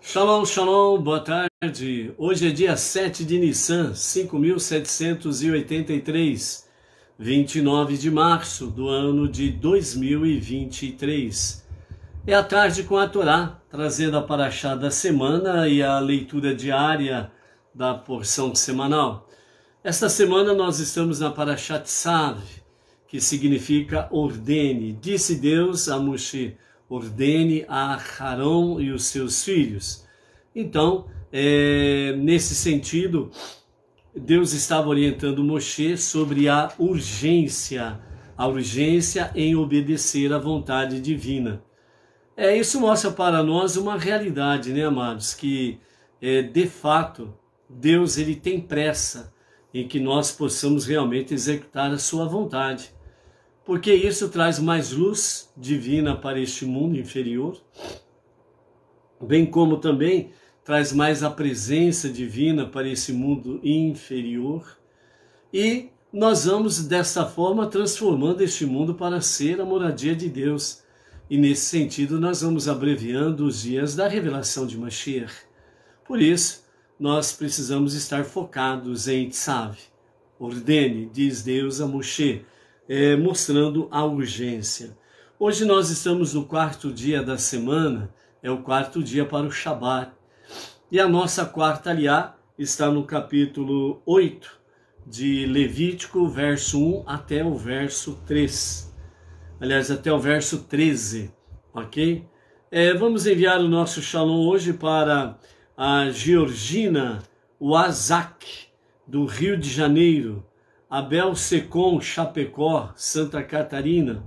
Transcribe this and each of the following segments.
Shalom, shalom, boa tarde. Hoje é dia 7 de Nissan, 5783, 29 de março do ano de 2023. É a tarde com a Torá, trazendo a paraxá da semana e a leitura diária da porção semanal. Esta semana nós estamos na paraxá Tsav, que significa ordene. Disse Deus a Moshe, ordene a Harão e os seus filhos. Então, é, nesse sentido, Deus estava orientando Moshe sobre a urgência, a urgência em obedecer à vontade divina. É, isso mostra para nós uma realidade, né, amados, que é, de fato Deus ele tem pressa em que nós possamos realmente executar a sua vontade porque isso traz mais luz divina para este mundo inferior, bem como também traz mais a presença divina para esse mundo inferior. E nós vamos dessa forma transformando este mundo para ser a moradia de Deus. E nesse sentido, nós vamos abreviando os dias da revelação de Mashiach. Por isso, nós precisamos estar focados em Tzav. Ordene, diz Deus a Moshe, é, mostrando a urgência. Hoje nós estamos no quarto dia da semana, é o quarto dia para o Shabat. E a nossa quarta aliá está no capítulo 8 de Levítico, verso 1 até o verso 3. Aliás, até o verso 13, ok? É, vamos enviar o nosso shalom hoje para a Georgina Wazak, do Rio de Janeiro. Abel Secom, Chapecó, Santa Catarina.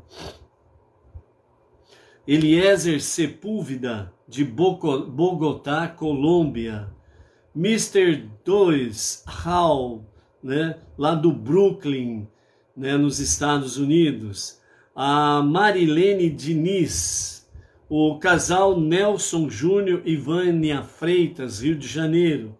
Eliezer Sepúlveda, de Bogotá, Colômbia. Mr. 2 Hall, né, lá do Brooklyn, né, nos Estados Unidos. A Marilene Diniz. O casal Nelson Júnior e Vânia Freitas, Rio de Janeiro.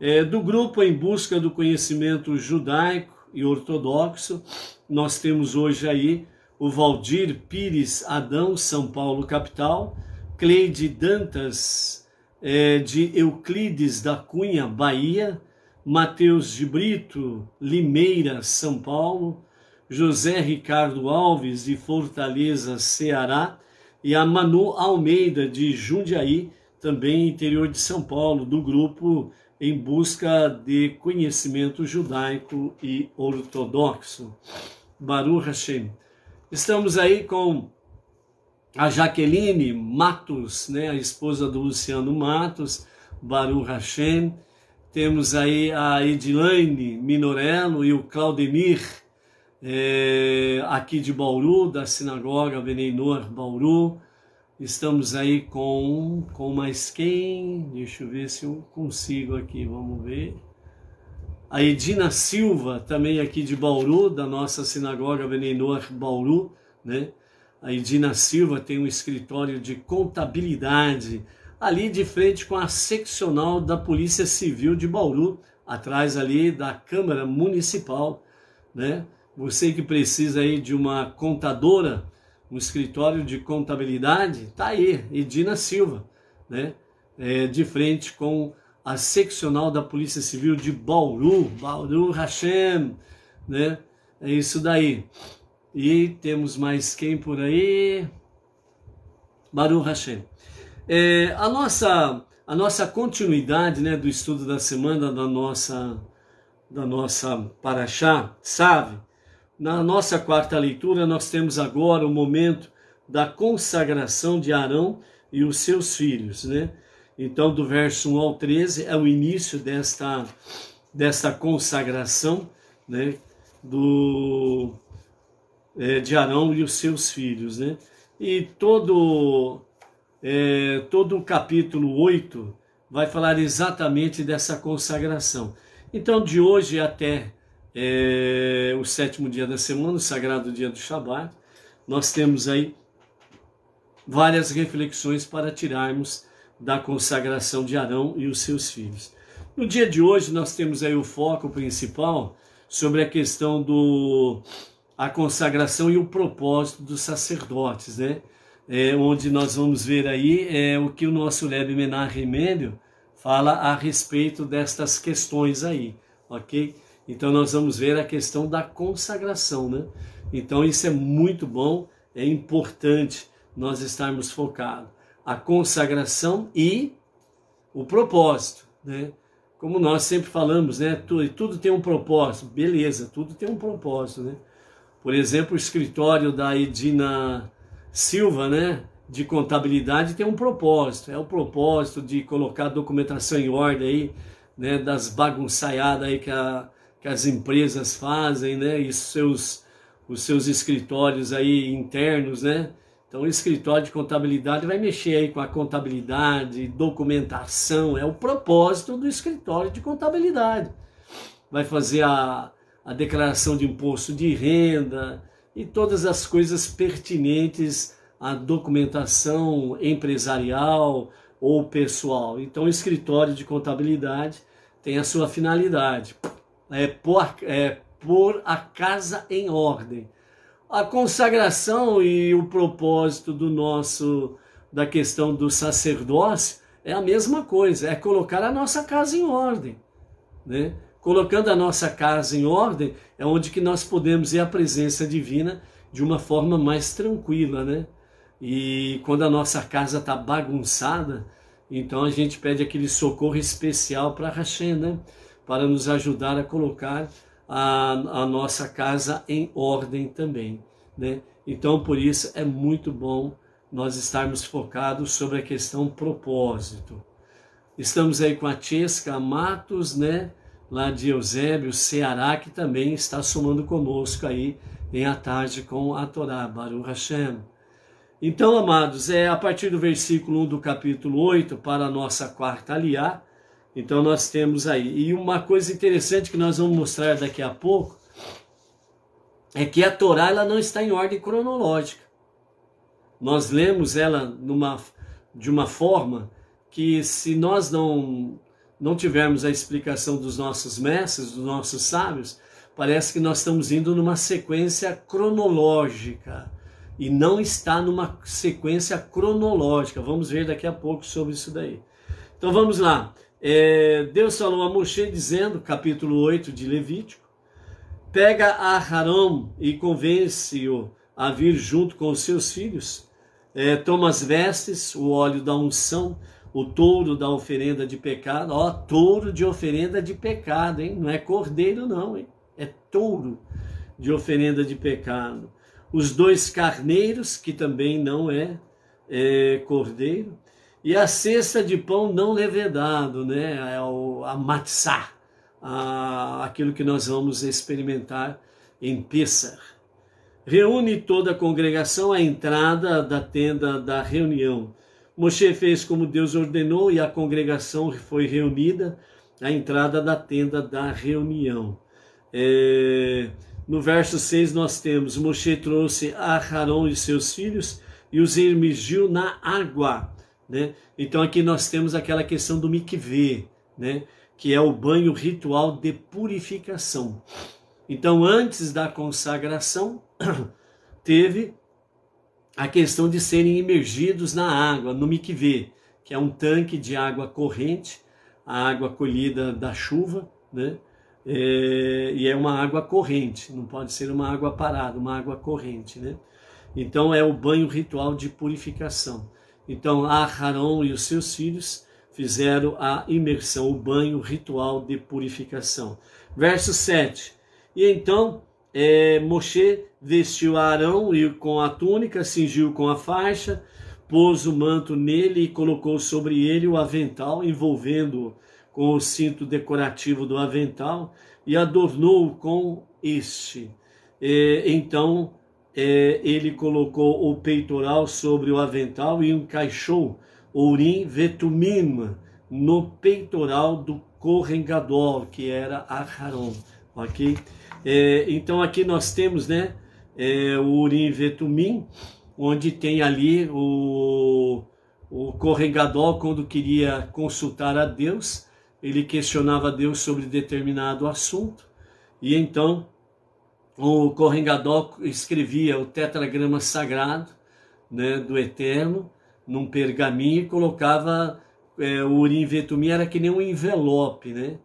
É, do grupo Em Busca do Conhecimento Judaico e ortodoxo. Nós temos hoje aí o Valdir Pires Adão, São Paulo, capital, Cleide Dantas é, de Euclides da Cunha, Bahia, Mateus de Brito, Limeira, São Paulo, José Ricardo Alves de Fortaleza, Ceará, e a Manu Almeida de Jundiaí, também interior de São Paulo, do grupo em busca de conhecimento judaico e ortodoxo. Baruch Hashem. Estamos aí com a Jaqueline Matos, né, a esposa do Luciano Matos, Baruch Hashem. Temos aí a Edilaine Minorello e o Claudemir, é, aqui de Bauru, da Sinagoga Venenor Bauru. Estamos aí com, com mais quem? Deixa eu ver se eu consigo aqui, vamos ver. A Edina Silva, também aqui de Bauru, da nossa sinagoga Venenor Bauru, né? A Edina Silva tem um escritório de contabilidade ali de frente com a seccional da Polícia Civil de Bauru, atrás ali da Câmara Municipal, né? Você que precisa aí de uma contadora, um escritório de contabilidade, está aí, Edina Silva, né? É, de frente com a seccional da Polícia Civil de Bauru, Bauru Hashem, né? É isso daí. E temos mais quem por aí? Baru Hashem. É, a, nossa, a nossa continuidade né, do estudo da semana da nossa, da nossa Paraxá, sabe? Na nossa quarta leitura, nós temos agora o momento da consagração de Arão e os seus filhos, né? Então, do verso 1 ao 13 é o início desta, desta consagração, né? Do, é, de Arão e os seus filhos, né? E todo, é, todo o capítulo 8 vai falar exatamente dessa consagração. Então, de hoje até é, o sétimo dia da semana, o sagrado dia do Shabat, nós temos aí várias reflexões para tirarmos da consagração de Arão e os seus filhos. No dia de hoje nós temos aí o foco principal sobre a questão do a consagração e o propósito dos sacerdotes, né? É, onde nós vamos ver aí é, o que o nosso leb Menar Remêndio fala a respeito destas questões aí, ok? Então nós vamos ver a questão da consagração, né? Então isso é muito bom, é importante nós estarmos focados. A consagração e o propósito, né? Como nós sempre falamos, né? Tudo, tudo tem um propósito, beleza, tudo tem um propósito, né? Por exemplo, o escritório da Edina Silva, né? De contabilidade tem um propósito, é o propósito de colocar a documentação em ordem aí, né? Das bagunçaiadas aí que a que as empresas fazem, né? E seus, os seus escritórios aí internos, né? Então, o escritório de contabilidade vai mexer aí com a contabilidade, documentação, é o propósito do escritório de contabilidade. Vai fazer a, a declaração de imposto de renda e todas as coisas pertinentes à documentação empresarial ou pessoal. Então, o escritório de contabilidade tem a sua finalidade é, pôr, a, é, pôr a casa em ordem. A consagração e o propósito do nosso da questão do sacerdócio é a mesma coisa, é colocar a nossa casa em ordem, né? Colocando a nossa casa em ordem é onde que nós podemos ir à presença divina de uma forma mais tranquila, né? E quando a nossa casa está bagunçada, então a gente pede aquele socorro especial para Hashem, né? para nos ajudar a colocar a, a nossa casa em ordem também. Né? Então, por isso, é muito bom nós estarmos focados sobre a questão propósito. Estamos aí com a Tiesca Matos, né? lá de Eusébio, Ceará, que também está somando conosco aí em a tarde com a Torá, Baruch Hashem. Então, amados, é a partir do versículo 1 do capítulo 8, para a nossa quarta aliá, então nós temos aí. E uma coisa interessante que nós vamos mostrar daqui a pouco é que a Torá ela não está em ordem cronológica. Nós lemos ela numa, de uma forma que se nós não não tivermos a explicação dos nossos mestres, dos nossos sábios, parece que nós estamos indo numa sequência cronológica e não está numa sequência cronológica. Vamos ver daqui a pouco sobre isso daí. Então vamos lá. É, Deus falou a Moshe dizendo, capítulo 8 de Levítico, pega a Harão e convence-o a vir junto com os seus filhos, é, toma as vestes, o óleo da unção, o touro da oferenda de pecado, ó, touro de oferenda de pecado, hein? Não é cordeiro não, hein? É touro de oferenda de pecado. Os dois carneiros, que também não é, é cordeiro, e a cesta de pão não levedado, é né? É o, a matzá, a, aquilo que nós vamos experimentar em Pêssar. Reúne toda a congregação à entrada da tenda da reunião. Moshe fez como Deus ordenou e a congregação foi reunida à entrada da tenda da reunião. É, no verso 6 nós temos: Moshe trouxe Aharon e seus filhos e os imergiu na água né? Então aqui nós temos aquela questão do mikveh, né? que é o banho ritual de purificação. Então antes da consagração teve a questão de serem imergidos na água, no mikveh, que é um tanque de água corrente, a água colhida da chuva, né? É, e é uma água corrente, não pode ser uma água parada, uma água corrente, né? Então é o banho ritual de purificação. Então, Aharon e os seus filhos fizeram a imersão, o banho ritual de purificação. Verso 7. E então é, Moshe vestiu Arão e com a túnica, cingiu com a faixa, pôs o manto nele e colocou sobre ele o avental, envolvendo-o com o cinto decorativo do avental e adornou-o com este. É, então é, ele colocou o peitoral sobre o avental e encaixou Urim Vetumim no peitoral do correngador, que era Aharon, ok? É, então aqui nós temos, né, é, o Urim Vetumim, onde tem ali o, o quando queria consultar a Deus, ele questionava a Deus sobre determinado assunto, e então o Kohen escrevia o tetragrama sagrado né, do Eterno num pergaminho e colocava é, o Urim Vetumim era que nem um envelope, né?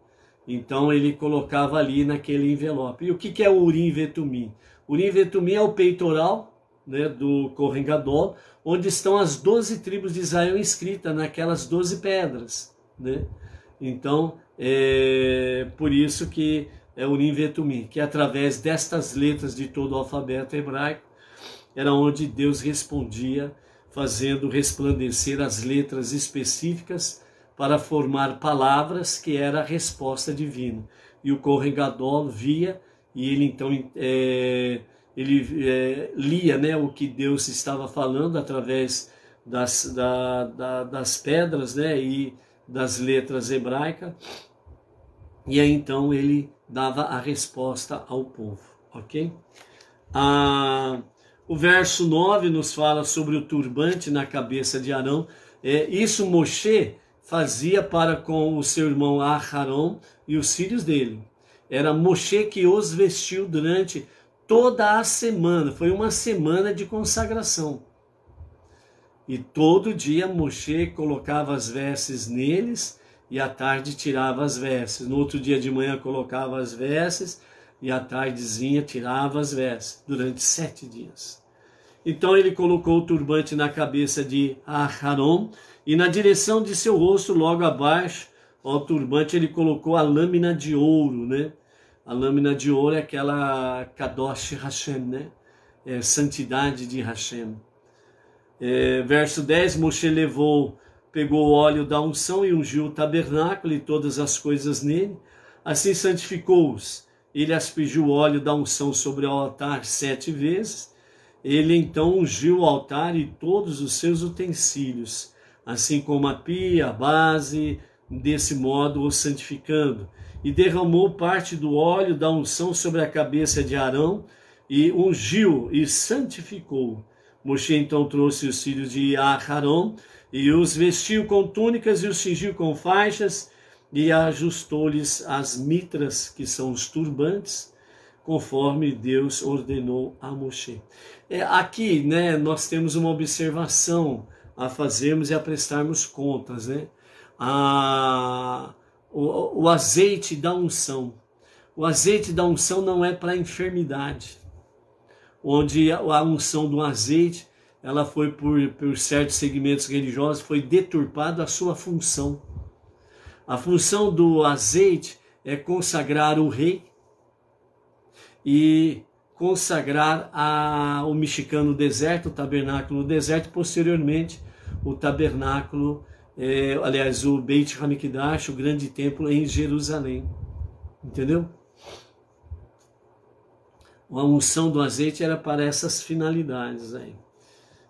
Então ele colocava ali naquele envelope. E o que, que é o Urim O Urim Vetumim é o peitoral né, do Kohen onde estão as doze tribos de Israel inscritas naquelas doze pedras, né? Então, é por isso que é Urim Vetumim, que através destas letras de todo o alfabeto hebraico era onde Deus respondia, fazendo resplandecer as letras específicas para formar palavras que era a resposta divina. E o corregador via e ele então é, ele é, lia né, o que Deus estava falando através das, da, da, das pedras né, e das letras hebraicas e aí então ele dava a resposta ao povo, ok? Ah, o verso 9 nos fala sobre o turbante na cabeça de Arão. É, isso Moshe fazia para com o seu irmão Aharon e os filhos dele. Era Moshe que os vestiu durante toda a semana. Foi uma semana de consagração. E todo dia Moshe colocava as vestes neles e à tarde tirava as vestes. No outro dia de manhã colocava as vestes e à tardezinha tirava as vestes, durante sete dias. Então ele colocou o turbante na cabeça de Aharon e na direção de seu rosto, logo abaixo ao turbante, ele colocou a lâmina de ouro, né? A lâmina de ouro é aquela Kadosh Hashem, né? É, santidade de Hashem. É, verso 10, Moshe levou pegou o óleo da unção e ungiu o tabernáculo e todas as coisas nele, assim santificou-os. Ele aspergiu o óleo da unção sobre o altar sete vezes. Ele então ungiu o altar e todos os seus utensílios, assim como a pia, a base, desse modo o santificando. E derramou parte do óleo da unção sobre a cabeça de Arão, e ungiu e santificou Moshe então trouxe os filhos de Aharon e os vestiu com túnicas e os cingiu com faixas e ajustou-lhes as mitras, que são os turbantes, conforme Deus ordenou a Moshe. É, aqui né, nós temos uma observação a fazermos e a prestarmos contas. Né? A, o, o azeite da unção. O azeite da unção não é para enfermidade onde a unção do azeite, ela foi por, por certos segmentos religiosos, foi deturpada a sua função. A função do azeite é consagrar o rei e consagrar a, o mexicano deserto, o tabernáculo do deserto, posteriormente o tabernáculo, é, aliás, o Beit Hamikdash, o grande templo em Jerusalém. Entendeu? a unção do azeite era para essas finalidades aí.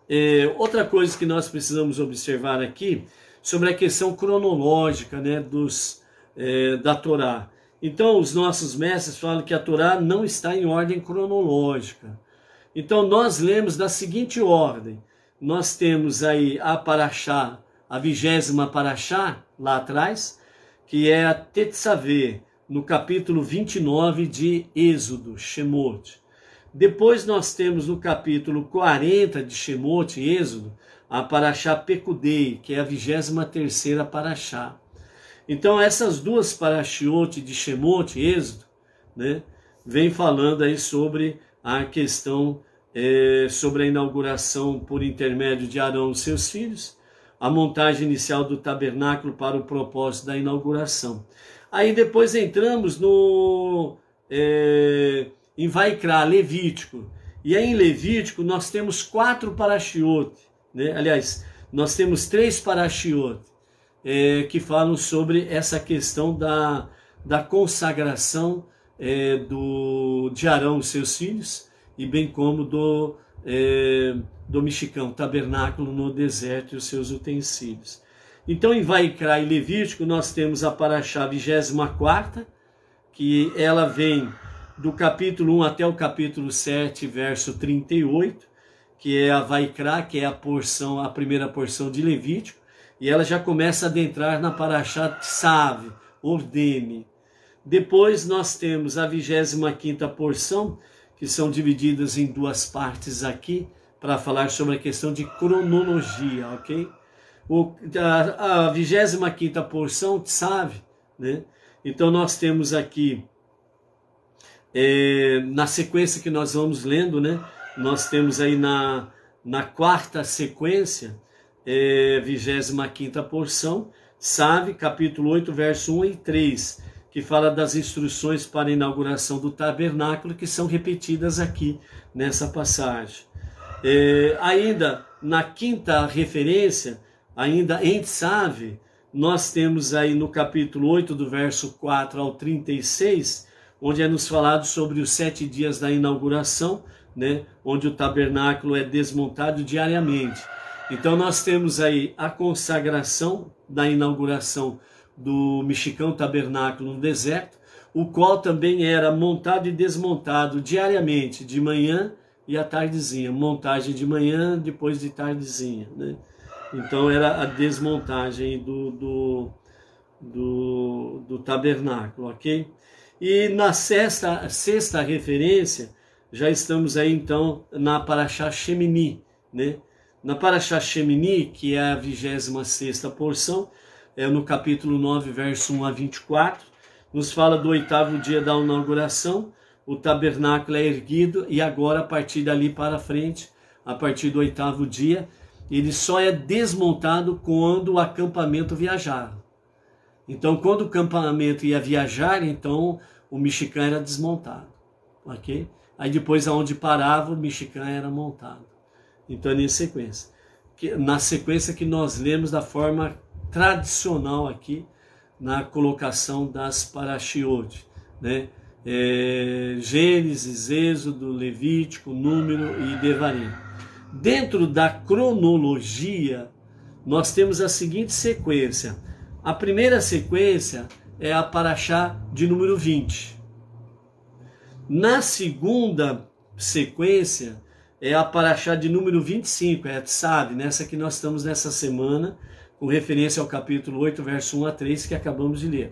É, outra coisa que nós precisamos observar aqui sobre a questão cronológica né, dos, é, da Torá. Então, os nossos mestres falam que a Torá não está em ordem cronológica. Então, nós lemos da seguinte ordem: nós temos aí a Paraxá, a vigésima Paraxá, lá atrás, que é a Tetzaveh, no capítulo 29 de Êxodo, Shemot. Depois nós temos no capítulo 40 de Shemot, Êxodo, a Paraxá Pecudei, que é a 23 terceira Paraxá. Então essas duas Paraxiote de Shemot, Êxodo, né, vem falando aí sobre a questão é, sobre a inauguração por intermédio de Arão e seus filhos, a montagem inicial do tabernáculo para o propósito da inauguração. Aí depois entramos no é, em Vaikra, Levítico. E aí em Levítico nós temos quatro parashiot, né? aliás, nós temos três parashiot é, que falam sobre essa questão da, da consagração é, do, de Arão e seus filhos, e bem como do, é, do mexicão, tabernáculo no deserto e os seus utensílios. Então, em Vaikra e Levítico, nós temos a Paraxá 24, que ela vem do capítulo 1 até o capítulo 7, verso 38, que é a Vaikra, que é a porção, a primeira porção de Levítico, e ela já começa a adentrar na Paraxá Save, ordene. Depois nós temos a 25ª porção, que são divididas em duas partes aqui, para falar sobre a questão de cronologia, ok? a, 25 porção, sabe, né? Então nós temos aqui, é, na sequência que nós vamos lendo, né? Nós temos aí na, na quarta sequência, é, 25 porção, sabe capítulo 8, verso 1 e 3, que fala das instruções para a inauguração do tabernáculo, que são repetidas aqui nessa passagem. É, ainda na quinta referência, ainda em Tsave, nós temos aí no capítulo 8, do verso 4 ao 36, onde é nos falado sobre os sete dias da inauguração, né, onde o tabernáculo é desmontado diariamente. Então nós temos aí a consagração da inauguração do Mexicão Tabernáculo no deserto, o qual também era montado e desmontado diariamente, de manhã e à tardezinha. Montagem de manhã, depois de tardezinha. Né? Então era a desmontagem do, do, do, do tabernáculo, ok? E na sexta, sexta referência, já estamos aí então na Paraxá Shemini, né? Na Paraxá Shemini, que é a 26 porção, é no capítulo 9, verso 1 a 24, nos fala do oitavo dia da inauguração, o tabernáculo é erguido e agora a partir dali para frente, a partir do oitavo dia, ele só é desmontado quando o acampamento viajar. Então, quando o acampamento ia viajar, então o mexicano era desmontado, ok? Aí depois, aonde parava, o mexicano era montado. Então, é em sequência. Na sequência que nós lemos da forma tradicional aqui, na colocação das parashiot, né? É, Gênesis, Êxodo, Levítico, Número e Devarim. Dentro da cronologia, nós temos a seguinte sequência. A primeira sequência é a Paraxá de número 20. Na segunda sequência é a Paraxá de número 25, é a nessa que nós estamos nessa semana, com referência ao capítulo 8, verso 1 a 3, que acabamos de ler.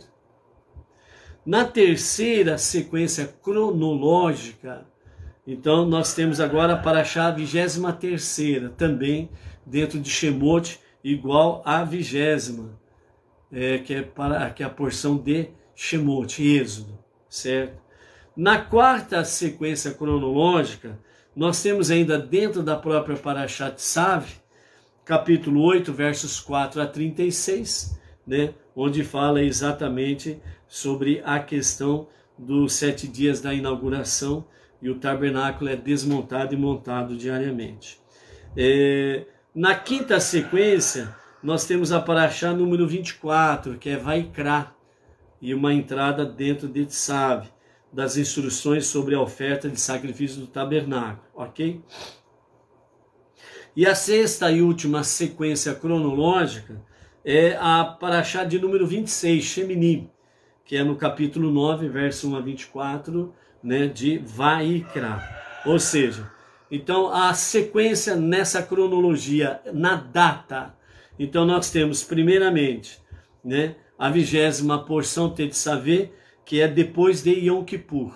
Na terceira sequência cronológica então nós temos agora para achar a vigésima terceira, também dentro de Shemot, igual à vigésima, é, que, é para, que é a porção de Shemot, Êxodo, certo? Na quarta sequência cronológica, nós temos ainda dentro da própria Parashat Sav, capítulo 8, versos 4 a 36, né, onde fala exatamente sobre a questão dos sete dias da inauguração, e o tabernáculo é desmontado e montado diariamente. É, na quinta sequência, nós temos a paraxá número 24, que é Vaikra, e uma entrada dentro de Tsav, das instruções sobre a oferta de sacrifício do tabernáculo, ok? E a sexta e última sequência cronológica é a paraxá de número 26, Shemini, que é no capítulo 9, verso 1 a 24, né, de Vaikra. Ou seja, então a sequência nessa cronologia, na data. Então nós temos primeiramente, né, a vigésima porção Tetzavê, que é depois de Yom Kippur.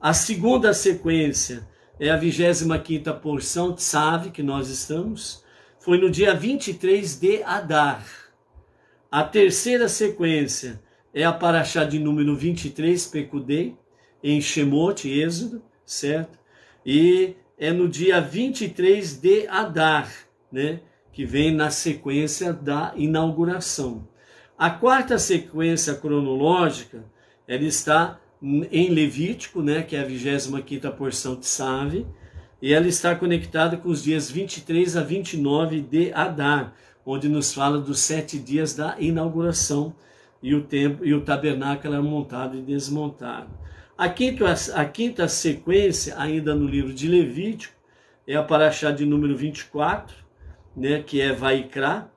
A segunda sequência é a vigésima quinta porção Tzav, que nós estamos, foi no dia 23 de Adar. A terceira sequência é a Paraxá de número 23, Pecudei, em Shemote, Êxodo, certo? E é no dia 23 de Adar, né? Que vem na sequência da inauguração. A quarta sequência cronológica, ela está em Levítico, né, que é a 25ª porção de Save, e ela está conectada com os dias 23 a 29 de Adar, onde nos fala dos sete dias da inauguração e o tempo e o tabernáculo era montado e desmontado. A quinta, a quinta sequência, ainda no livro de Levítico, é a paraxá de número 24, né, que é Vaikra,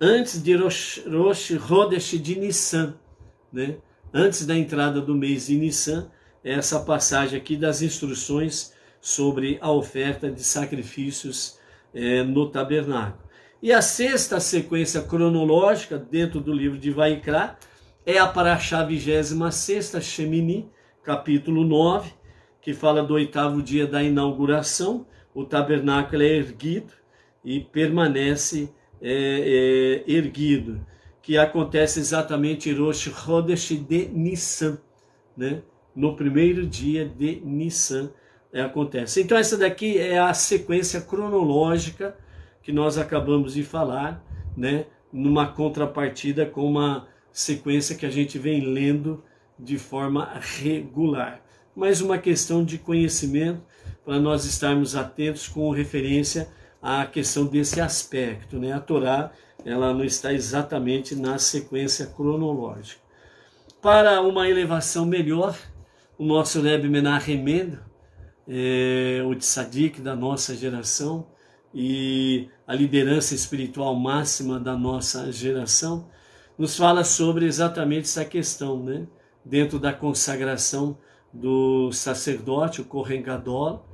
antes de Rosh, Rosh Hodesh de Nissan, né, antes da entrada do mês de Nissan, é essa passagem aqui das instruções sobre a oferta de sacrifícios é, no tabernáculo. E a sexta sequência cronológica dentro do livro de Vaikra é a paraxá 26 sexta Shemini, capítulo 9, que fala do oitavo dia da inauguração. O tabernáculo é erguido e permanece é, é, erguido, que acontece exatamente em Rosh Chodesh de Nissan, né? no primeiro dia de Nissan é, acontece. Então essa daqui é a sequência cronológica que nós acabamos de falar, né? numa contrapartida com uma sequência que a gente vem lendo de forma regular. Mais uma questão de conhecimento para nós estarmos atentos com referência à questão desse aspecto. Né? A Torá ela não está exatamente na sequência cronológica. Para uma elevação melhor, o nosso Rebbe Menachem Mendo, é, eh, o tzadik da nossa geração e a liderança espiritual máxima da nossa geração, nos fala sobre exatamente essa questão, né? dentro da consagração do sacerdote, o Kohen Gadol,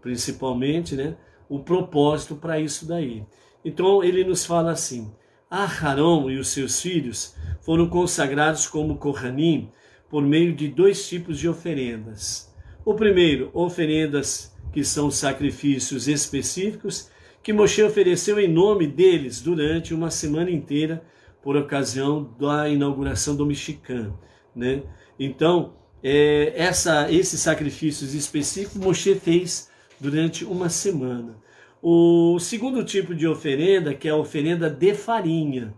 principalmente, né? o propósito para isso daí. Então ele nos fala assim: Aharon e os seus filhos foram consagrados como Kohanim por meio de dois tipos de oferendas. O primeiro, oferendas que são sacrifícios específicos que Moshe ofereceu em nome deles durante uma semana inteira por ocasião da inauguração do Mexicano. Né? Então, é, essa, esses sacrifícios específicos Moshe fez durante uma semana. O segundo tipo de oferenda, que é a oferenda de farinha,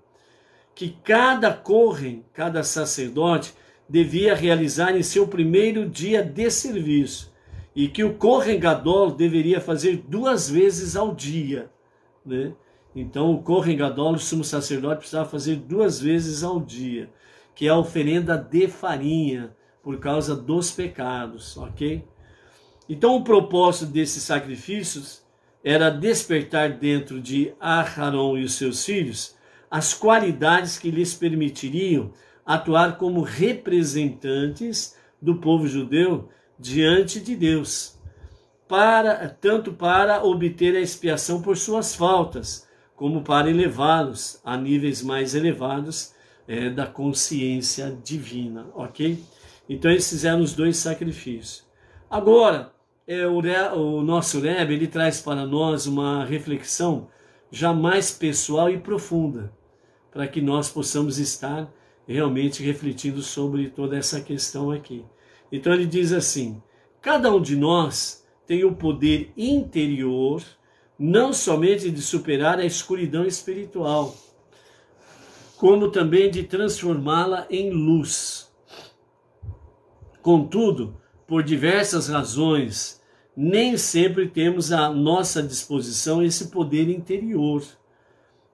que cada correm, cada sacerdote, devia realizar em seu primeiro dia de serviço, e que o correngadol deveria fazer duas vezes ao dia. Né? Então, o correngadol, o sumo sacerdote, precisava fazer duas vezes ao dia que é a oferenda de farinha por causa dos pecados, ok? Então o propósito desses sacrifícios era despertar dentro de Aharon e os seus filhos as qualidades que lhes permitiriam atuar como representantes do povo judeu diante de Deus, para tanto para obter a expiação por suas faltas, como para elevá-los a níveis mais elevados é, da consciência divina, ok? Então eles fizeram os dois sacrifícios. Agora, é, o, o, nosso Rebbe, ele traz para nós uma reflexão já mais pessoal e profunda, para que nós possamos estar realmente refletindo sobre toda essa questão aqui. Então ele diz assim: cada um de nós tem o poder interior não somente de superar a escuridão espiritual, como também de transformá-la em luz. Contudo, por diversas razões, nem sempre temos à nossa disposição esse poder interior.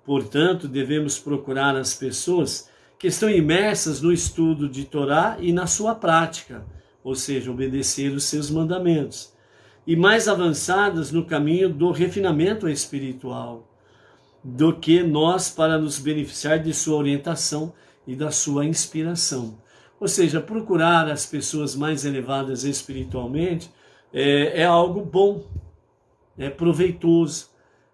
Portanto, devemos procurar as pessoas que estão imersas no estudo de Torá e na sua prática, ou seja, obedecer os seus mandamentos, e mais avançadas no caminho do refinamento espiritual do que nós para nos beneficiar de sua orientação e da sua inspiração. Ou seja, procurar as pessoas mais elevadas espiritualmente é, é algo bom, é proveitoso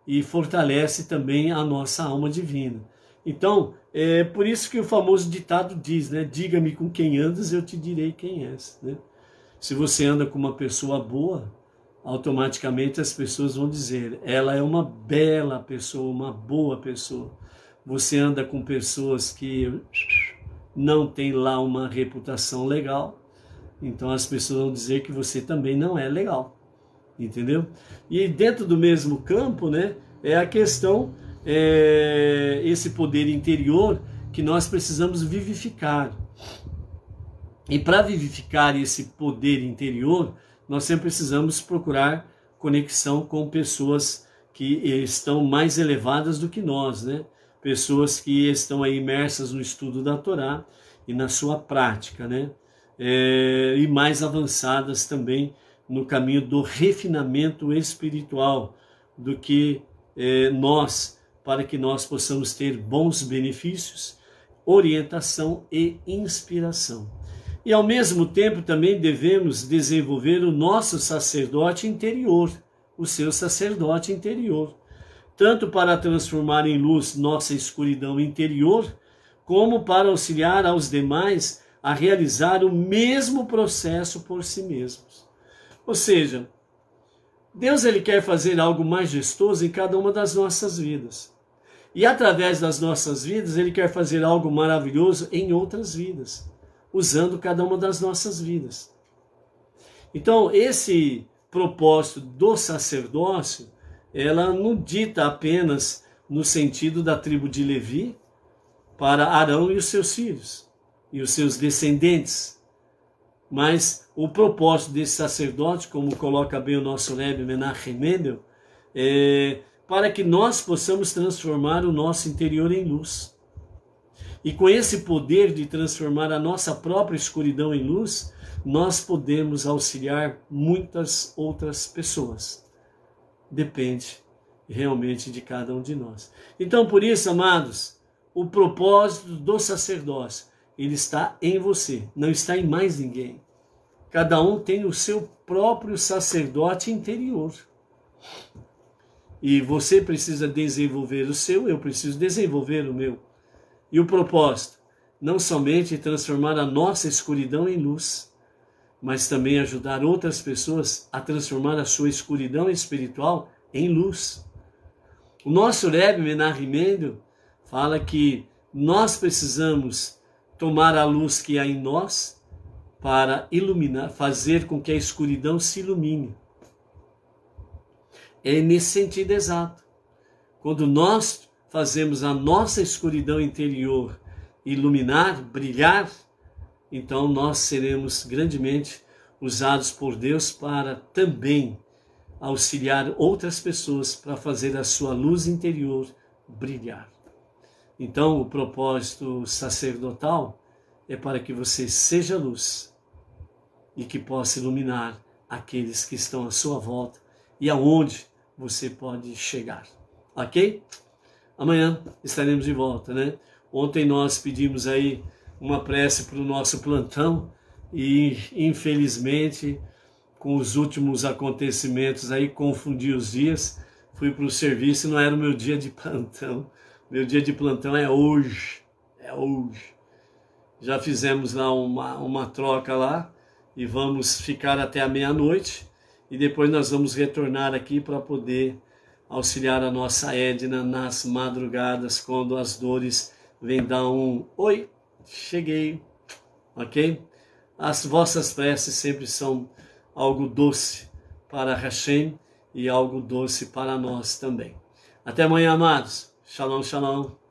e fortalece também a nossa alma divina. Então, é por isso que o famoso ditado diz, né? Diga-me com quem andas, eu te direi quem és. Né? Se você anda com uma pessoa boa, automaticamente as pessoas vão dizer: ela é uma bela pessoa, uma boa pessoa. Você anda com pessoas que não tem lá uma reputação legal, então as pessoas vão dizer que você também não é legal, entendeu? E dentro do mesmo campo, né, é a questão é, esse poder interior que nós precisamos vivificar. E para vivificar esse poder interior, nós sempre precisamos procurar conexão com pessoas que estão mais elevadas do que nós, né? Pessoas que estão aí imersas no estudo da Torá e na sua prática, né? É, e mais avançadas também no caminho do refinamento espiritual do que é, nós, para que nós possamos ter bons benefícios, orientação e inspiração. E ao mesmo tempo também devemos desenvolver o nosso sacerdote interior, o seu sacerdote interior, tanto para transformar em luz nossa escuridão interior, como para auxiliar aos demais a realizar o mesmo processo por si mesmos. Ou seja, Deus ele quer fazer algo majestoso em cada uma das nossas vidas. E através das nossas vidas, ele quer fazer algo maravilhoso em outras vidas usando cada uma das nossas vidas. Então, esse propósito do sacerdócio, ela não dita apenas no sentido da tribo de Levi para Arão e os seus filhos e os seus descendentes, mas o propósito desse sacerdote, como coloca bem o nosso Rebbe Menachem Mendel, é para que nós possamos transformar o nosso interior em luz. E com esse poder de transformar a nossa própria escuridão em luz, nós podemos auxiliar muitas outras pessoas. Depende realmente de cada um de nós. Então, por isso, amados, o propósito do sacerdócio, ele está em você, não está em mais ninguém. Cada um tem o seu próprio sacerdote interior. E você precisa desenvolver o seu, eu preciso desenvolver o meu e o propósito não somente transformar a nossa escuridão em luz, mas também ajudar outras pessoas a transformar a sua escuridão espiritual em luz. O nosso Rebbe Menahimendo fala que nós precisamos tomar a luz que há em nós para iluminar, fazer com que a escuridão se ilumine. É nesse sentido exato. Quando nós fazemos a nossa escuridão interior iluminar, brilhar, então nós seremos grandemente usados por Deus para também auxiliar outras pessoas para fazer a sua luz interior brilhar. Então, o propósito sacerdotal é para que você seja luz e que possa iluminar aqueles que estão à sua volta e aonde você pode chegar. Ok? amanhã estaremos de volta, né? Ontem nós pedimos aí uma prece para o nosso plantão e infelizmente com os últimos acontecimentos aí confundi os dias, fui para o serviço e não era o meu dia de plantão. Meu dia de plantão é hoje, é hoje. Já fizemos lá uma, uma troca lá e vamos ficar até a meia-noite e depois nós vamos retornar aqui para poder auxiliar a nossa Edna nas madrugadas, quando as dores vêm dar um oi, cheguei, ok? As vossas preces sempre são algo doce para Hashem e algo doce para nós também. Até amanhã, amados. Shalom, shalom.